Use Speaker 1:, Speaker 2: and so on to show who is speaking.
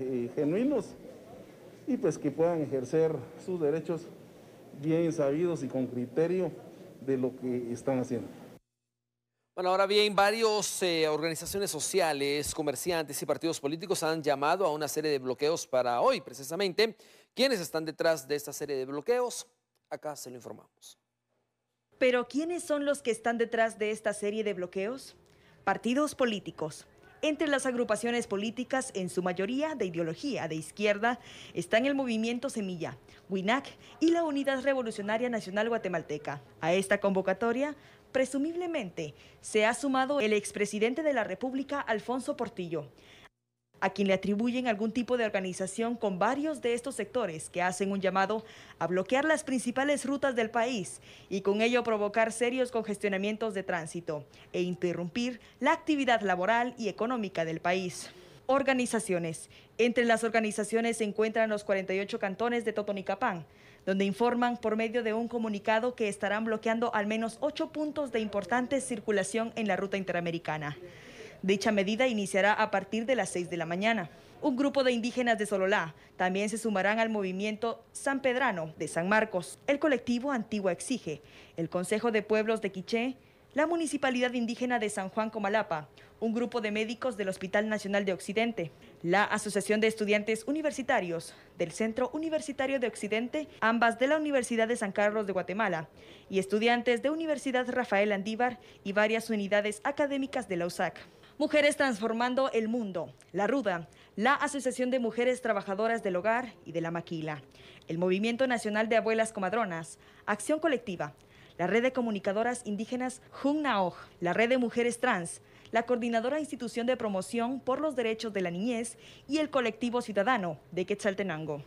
Speaker 1: Eh, genuinos y pues que puedan ejercer sus derechos bien sabidos y con criterio de lo que están haciendo.
Speaker 2: Bueno, ahora bien, varias eh, organizaciones sociales, comerciantes y partidos políticos han llamado a una serie de bloqueos para hoy, precisamente. ¿Quiénes están detrás de esta serie de bloqueos?
Speaker 1: Acá se lo informamos. Pero ¿quiénes son los que están detrás de esta serie de bloqueos? Partidos políticos, entre las agrupaciones políticas, en su mayoría de ideología de izquierda, están el movimiento Semilla, WINAC y la Unidad Revolucionaria Nacional Guatemalteca. A esta convocatoria, presumiblemente, se ha sumado el expresidente de la República, Alfonso Portillo a quien le atribuyen algún tipo de organización con varios de estos sectores que hacen un llamado a bloquear las principales rutas del país y con ello provocar serios congestionamientos de tránsito e interrumpir la actividad laboral y económica del país organizaciones. Entre las organizaciones se encuentran los 48 cantones de Totonicapán, donde informan por medio de un comunicado que estarán bloqueando al menos ocho puntos de importante circulación en la ruta interamericana. Dicha medida iniciará a partir de las 6 de la mañana. Un grupo de indígenas de Sololá también se sumarán al movimiento San Pedrano de San Marcos. El colectivo Antigua exige. El Consejo de Pueblos de Quiché la Municipalidad Indígena de San Juan Comalapa, un grupo de médicos del Hospital Nacional de Occidente, la Asociación de Estudiantes Universitarios del Centro Universitario de Occidente, ambas de la Universidad de San Carlos de Guatemala, y estudiantes de Universidad Rafael Andívar y varias unidades académicas de la USAC. Mujeres Transformando el Mundo, La Ruda, la Asociación de Mujeres Trabajadoras del Hogar y de la Maquila, el Movimiento Nacional de Abuelas Comadronas, Acción Colectiva, la Red de Comunicadoras Indígenas JUNNAOG, la Red de Mujeres Trans, la Coordinadora Institución de Promoción por los Derechos de la Niñez y el Colectivo Ciudadano de Quetzaltenango.